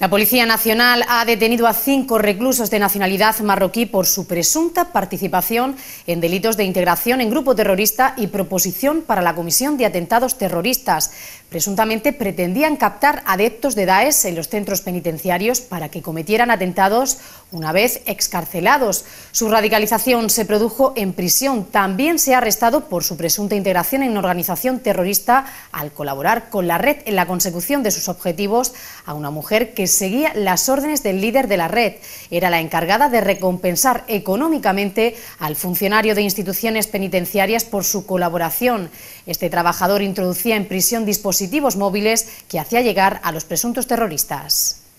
La Policía Nacional ha detenido a cinco reclusos de nacionalidad marroquí por su presunta participación en delitos de integración en grupo terrorista y proposición para la comisión de atentados terroristas. Presuntamente pretendían captar adeptos de Daesh en los centros penitenciarios para que cometieran atentados una vez excarcelados. Su radicalización se produjo en prisión. También se ha arrestado por su presunta integración en organización terrorista al colaborar con la red en la consecución de sus objetivos a una mujer que seguía las órdenes del líder de la red. Era la encargada de recompensar económicamente al funcionario de instituciones penitenciarias por su colaboración. Este trabajador introducía en prisión dispositivos móviles que hacía llegar a los presuntos terroristas.